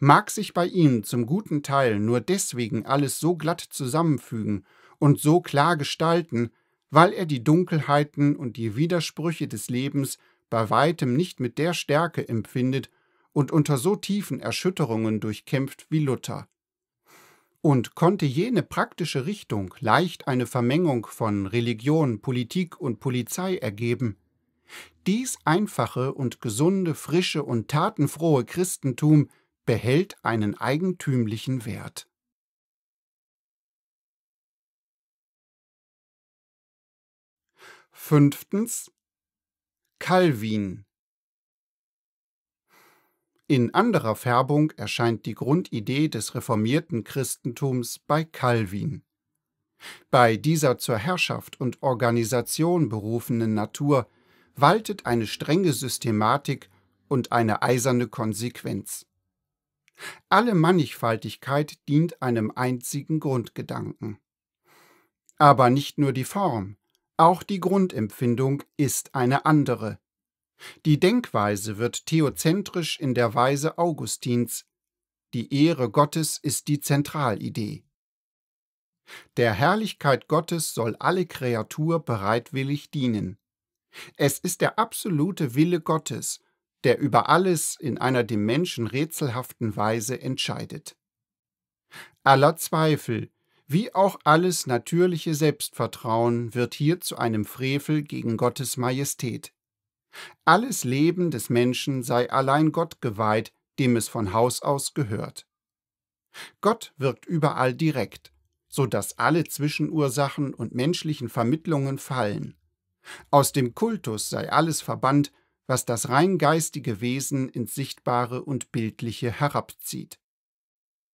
mag sich bei ihm zum guten Teil nur deswegen alles so glatt zusammenfügen und so klar gestalten, weil er die Dunkelheiten und die Widersprüche des Lebens bei weitem nicht mit der Stärke empfindet und unter so tiefen Erschütterungen durchkämpft wie Luther. Und konnte jene praktische Richtung leicht eine Vermengung von Religion, Politik und Polizei ergeben, dies einfache und gesunde, frische und tatenfrohe Christentum behält einen eigentümlichen Wert. Fünftens Calvin In anderer Färbung erscheint die Grundidee des reformierten Christentums bei Calvin. Bei dieser zur Herrschaft und Organisation berufenen Natur waltet eine strenge Systematik und eine eiserne Konsequenz. Alle Mannigfaltigkeit dient einem einzigen Grundgedanken. Aber nicht nur die Form, auch die Grundempfindung ist eine andere. Die Denkweise wird theozentrisch in der Weise Augustins. Die Ehre Gottes ist die Zentralidee. Der Herrlichkeit Gottes soll alle Kreatur bereitwillig dienen. Es ist der absolute Wille Gottes, der über alles in einer dem Menschen rätselhaften Weise entscheidet. Aller Zweifel, wie auch alles natürliche Selbstvertrauen wird hier zu einem Frevel gegen Gottes Majestät. Alles Leben des Menschen sei allein Gott geweiht, dem es von Haus aus gehört. Gott wirkt überall direkt, so dass alle Zwischenursachen und menschlichen Vermittlungen fallen. Aus dem Kultus sei alles verbannt, was das rein geistige Wesen ins Sichtbare und Bildliche herabzieht